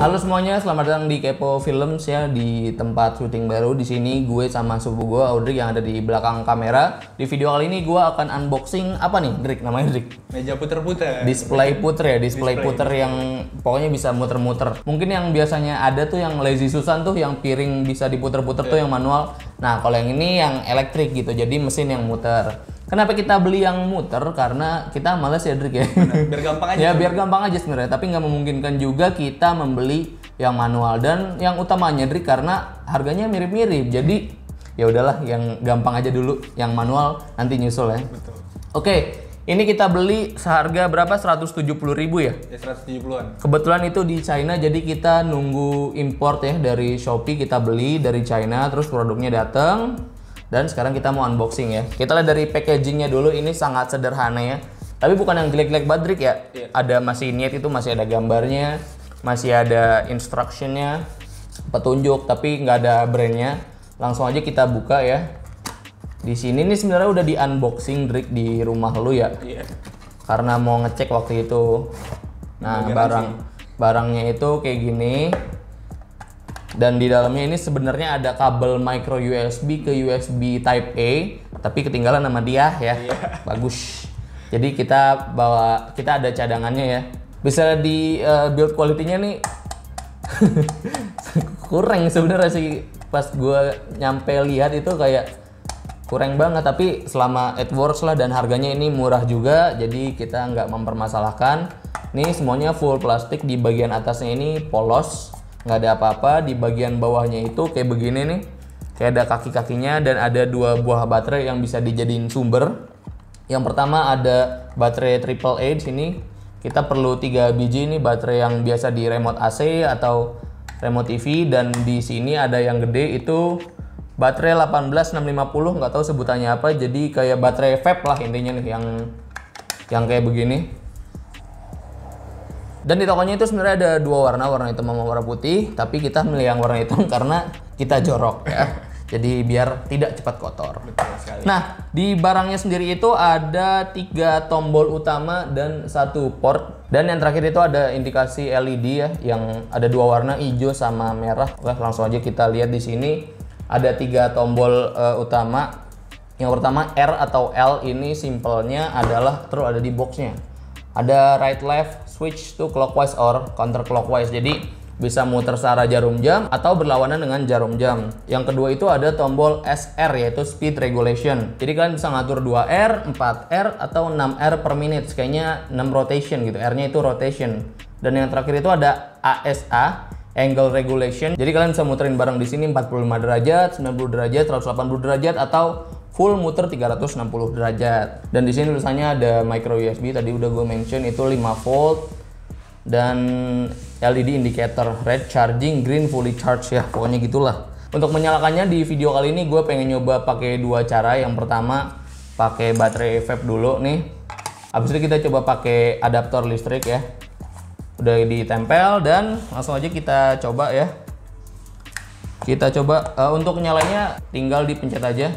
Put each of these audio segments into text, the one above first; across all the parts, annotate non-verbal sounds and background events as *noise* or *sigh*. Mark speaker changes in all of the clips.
Speaker 1: Halo semuanya, selamat datang di Kepo Films ya di tempat syuting baru. Di sini gue sama subuh gue Audrey yang ada di belakang kamera. Di video kali ini gue akan unboxing apa nih, Drik? Namanya Drik. Meja puter-puter. Display puter ya, display, display puter yang pokoknya bisa muter-muter. Mungkin yang biasanya ada tuh yang Lazy Susan tuh yang piring bisa diputer-puter tuh iya. yang manual. Nah, kalau yang ini yang elektrik gitu. Jadi mesin yang muter. Kenapa kita beli yang muter? Karena kita males ya, Drik ya. biar gampang *laughs* aja. ya, biar gampang aja sebenarnya. Tapi nggak memungkinkan juga kita membeli yang manual dan yang utamanya Drik karena harganya mirip-mirip. Jadi ya udahlah yang gampang aja dulu, yang manual nanti nyusul ya. Betul. Oke, Ini kita beli seharga berapa? 170 ribu ya? Ya 170-an. Kebetulan itu di China jadi kita nunggu import ya dari Shopee kita beli dari China terus produknya datang dan sekarang kita mau unboxing ya. Kita lihat dari packagingnya dulu, ini sangat sederhana ya. Tapi bukan yang jelek-jelek badrik ya. Yeah. Ada masih niat itu masih ada gambarnya, masih ada instructionnya, petunjuk, tapi nggak ada brandnya. Langsung aja kita buka ya. Di sini ini sebenarnya udah di unboxing Drik di rumah lu ya. Yeah. Karena mau ngecek waktu itu. Nah, barang barangnya itu kayak gini dan di dalamnya ini sebenarnya ada kabel micro USB ke USB Type A tapi ketinggalan nama dia ya iya. bagus jadi kita bawa kita ada cadangannya ya bisa di uh, build quality-nya nih *laughs* kurang sebenarnya sih pas gue nyampe lihat itu kayak kurang banget tapi selama AdWords lah dan harganya ini murah juga jadi kita nggak mempermasalahkan ini semuanya full plastik di bagian atasnya ini polos nggak ada apa-apa di bagian bawahnya itu kayak begini nih kayak ada kaki-kakinya dan ada dua buah baterai yang bisa dijadiin sumber yang pertama ada baterai triple A di sini kita perlu tiga biji ini baterai yang biasa di remote AC atau remote TV dan di sini ada yang gede itu baterai 18650 nggak tahu sebutannya apa jadi kayak baterai vape lah intinya nih yang yang kayak begini dan di tokonya itu sebenarnya ada dua warna, warna hitam sama warna putih, tapi kita milih yang warna hitam *laughs* karena kita jorok ya. Jadi biar tidak cepat kotor. Betul sekali. Nah, di barangnya sendiri itu ada tiga tombol utama dan satu port. Dan yang terakhir itu ada indikasi LED ya, yang ada dua warna hijau sama merah. Oke, langsung aja kita lihat di sini ada tiga tombol uh, utama. Yang pertama R atau L ini simpelnya adalah terus ada di boxnya. Ada right left, switch to clockwise or counterclockwise. Jadi bisa muter secara jarum jam atau berlawanan dengan jarum jam. Yang kedua itu ada tombol SR yaitu speed regulation. Jadi kalian bisa ngatur 2R, 4R atau 6R per menit. Kayaknya 6 rotation gitu. R-nya itu rotation. Dan yang terakhir itu ada ASA angle regulation. Jadi kalian bisa muterin barang di sini 45 derajat, 90 derajat, 180 derajat atau full muter 360 derajat. Dan di sini tulisannya ada micro USB tadi udah gue mention itu 5 volt dan LED indicator red charging green fully charge ya pokoknya gitulah. Untuk menyalakannya di video kali ini gue pengen nyoba pakai dua cara. Yang pertama pakai baterai vape dulu nih. Abis itu kita coba pakai adaptor listrik ya. Udah ditempel dan langsung aja kita coba ya. Kita coba uh, untuk nyalanya tinggal dipencet aja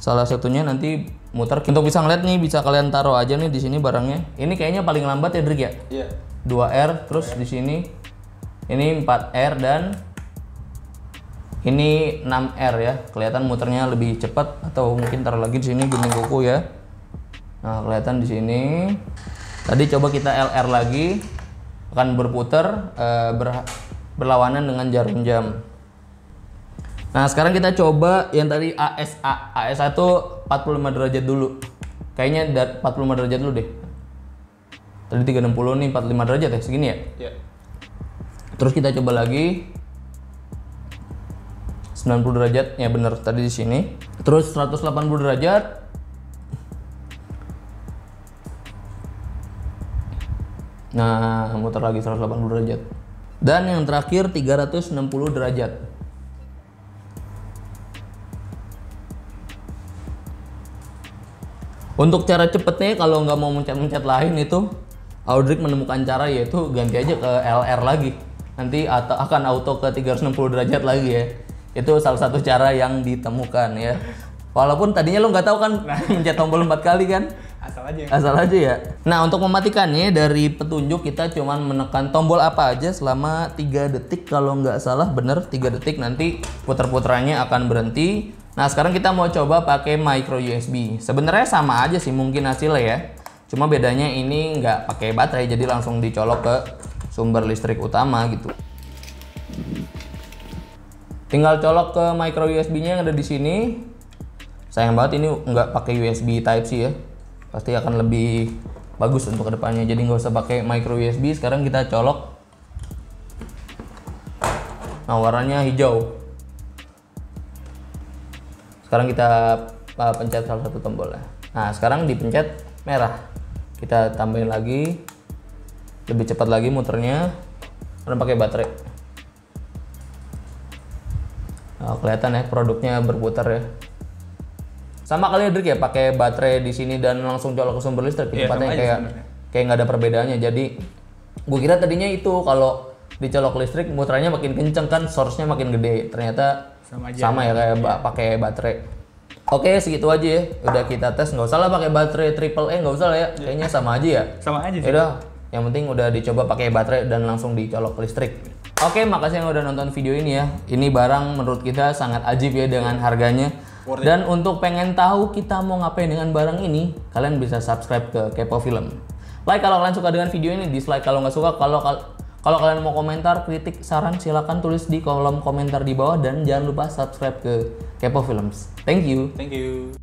Speaker 1: salah satunya nanti muter untuk bisa ngeliat nih bisa kalian taruh aja nih di sini barangnya ini kayaknya paling lambat ya Drik ya iya 2R terus iya. di sini ini 4R dan ini 6R ya kelihatan muternya lebih cepat atau mungkin taruh lagi di sini gini kuku ya nah kelihatan di sini tadi coba kita LR lagi akan berputar e, eh, ber, berlawanan dengan jarum jam Nah, sekarang kita coba yang tadi ASA. ASA itu 45 derajat dulu. Kayaknya 45 derajat dulu deh. Tadi 360 nih 45 derajat ya, segini ya? Iya. Terus kita coba lagi 90 derajat, ya bener tadi di sini. Terus 180 derajat. Nah, muter lagi 180 derajat. Dan yang terakhir 360 derajat. Untuk cara cepetnya kalau nggak mau mencet-mencet lain itu Audric menemukan cara yaitu ganti aja ke LR lagi. Nanti akan auto ke 360 derajat lagi ya. Itu salah satu cara yang ditemukan ya. Walaupun tadinya lo nggak tahu kan nah. *laughs* mencet tombol empat kali kan? Asal aja. Ya. Asal aja ya. Nah untuk mematikannya dari petunjuk kita cuman menekan tombol apa aja selama 3 detik kalau nggak salah bener 3 detik nanti puter-puterannya akan berhenti Nah, sekarang kita mau coba pakai micro USB. Sebenarnya sama aja sih mungkin hasilnya ya. Cuma bedanya ini nggak pakai baterai, jadi langsung dicolok ke sumber listrik utama gitu. Tinggal colok ke micro USB-nya yang ada di sini. Sayang banget ini nggak pakai USB Type-C ya. Pasti akan lebih bagus untuk kedepannya. Jadi nggak usah pakai micro USB. Sekarang kita colok. Nah, warnanya hijau sekarang kita uh, pencet salah satu tombolnya nah sekarang dipencet merah kita tambahin lagi lebih cepat lagi muternya karena pakai baterai nah, kelihatan ya produknya berputar ya sama kali ya Drik ya pakai baterai di sini dan langsung colok ke sumber listrik yeah, tempatnya kayak sebenernya. kayak nggak ada perbedaannya jadi gue kira tadinya itu kalau dicolok listrik muternya makin kenceng kan source-nya makin gede ternyata sama aja. Sama ya kayak ba pakai baterai. Oke segitu aja ya. Udah kita tes nggak usah lah pakai baterai triple E nggak usah lah ya. Iya. Kayaknya sama aja ya. Sama aja. Sih. udah Yang penting udah dicoba pakai baterai dan langsung dicolok listrik. Oke, makasih yang udah nonton video ini ya. Ini barang menurut kita sangat ajib ya dengan iya. harganya. Dan untuk pengen tahu kita mau ngapain dengan barang ini, kalian bisa subscribe ke Kepo Film. Like kalau kalian suka dengan video ini, dislike kalau nggak suka. Kalau kalau kalian mau komentar, kritik, saran silahkan tulis di kolom komentar di bawah dan jangan lupa subscribe ke Kepo Films. Thank you. Thank you.